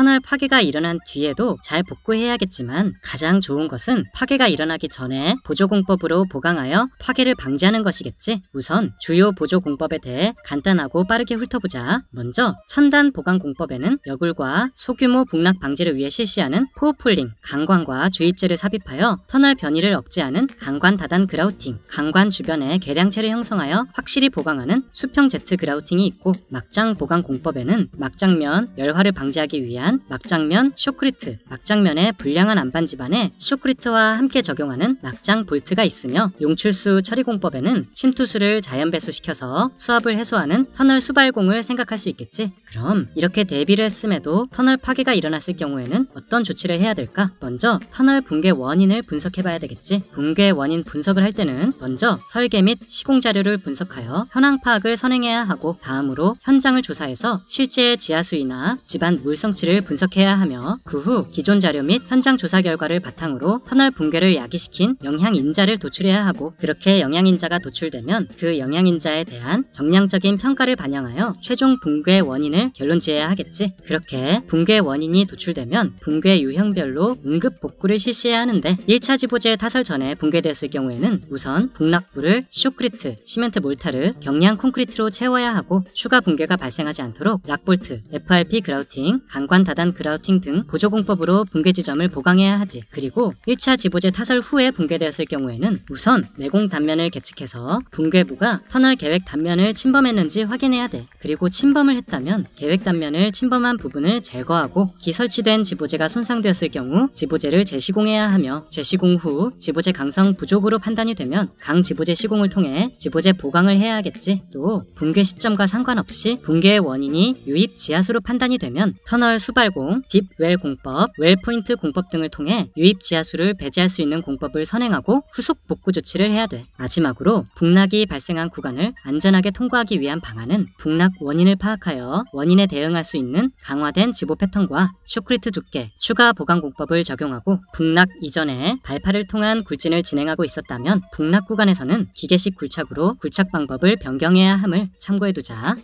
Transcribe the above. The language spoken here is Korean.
터널 파괴가 일어난 뒤에도 잘 복구해야겠지만 가장 좋은 것은 파괴가 일어나기 전에 보조공법으로 보강하여 파괴를 방지하는 것이겠지. 우선 주요 보조공법에 대해 간단하고 빠르게 훑어보자. 먼저 천단 보강공법에는 여굴과 소규모 북락 방지를 위해 실시하는 포어폴링, 강관과 주입제를 삽입하여 터널 변이를 억제하는 강관 다단 그라우팅, 강관 주변에 계량체를 형성하여 확실히 보강하는 수평 제트 그라우팅이 있고 막장 보강 공법에는 막장면 열화를 방지하기 위한 발효한 막장면 쇼크리트, 막장면의 불량한 안반 집안에 쇼크리트와 함께 적용하는 막장 볼트가 있으며 용출수 처리 공법에는 침투수를 자연 배수시켜서 수압을 해소하는 터널 수발공을 생각할 수 있겠지. 그럼 이렇게 대비를 했음에도 터널 파괴가 일어났을 경우에는 어떤 조치를 해야 될까? 먼저 터널 붕괴 원인을 분석해봐야 되겠지. 붕괴 원인 분석을 할 때는 먼저 설계 및 시공 자료를 분석하여 현황 파악을 선행해야 하고 다음으로 현장을 조사해서 실제 지하수이나 집안 물성치를 내용을 분석해야 하며 그 후 기존 자료 및 현장 조사 결과를 바탕으로 터널 붕괴를 야기시킨 영향인자를 도출해야 하고 그렇게 영향인자가 도출되면 그 영향인자에 대한 정량적인 평가를 반영하여 최종 붕괴 원인을 결론지어야 하겠지. 그렇게 붕괴 원인이 도출되면 붕괴 유형별로 응급 복구를 실시해야 하는데 1차 지부제 타설 전에 붕괴되었을 경우에는 우선 북락부를 쇼크리트, 시멘트 몰타르, 경량 콘크리트로 채워야 하고 추가 붕괴가 발생하지 않도록 락볼트, FRP 그라우팅, 강관 교환, 다단, 그라우팅 등 보조공법으로 붕괴 지점을 보강해야 하지. 그리고 1차 지보제 타설 후에 붕괴되었을 경우에는 우선 내공 단면을 계측해서 붕괴부가 터널 계획 단면을 침범했는지 확인해야 돼. 그리고 침범을 했다면 계획 단면을 침범한 부분을 제거하고 기설치된 지보제가 손상되었을 경우 지보제를 재시공해야 하며 재시공 후지보제 강성 부족으로 판단이 되면 강지보제 시공을 통해 지보제 보강을 해야겠지. 또 붕괴 시점과 상관없이 붕괴의 원인이 유입 지하수로 판단이 되면 터널 수 수발공, 딥웰 공법, 웰포인트 공법 등을 통해 유입 지하수를 배제할 수 있는 공법을 선행하고 후속 복구 조치를 해야 돼. 마지막으로 북락이 발생한 구간을 안전하게 통과하기 위한 방안은 북락 원인을 파악하여 원인에 대응할 수 있는 강화된 지보 패턴과 쇼크리트 두께, 추가 보강 공법을 적용하고 북락 이전에 발파를 통한 굴진을 진행하고 있었다면 북락 구간에서는 기계식 굴착으로 굴착 방법을 변경해야 함을 참고해두자.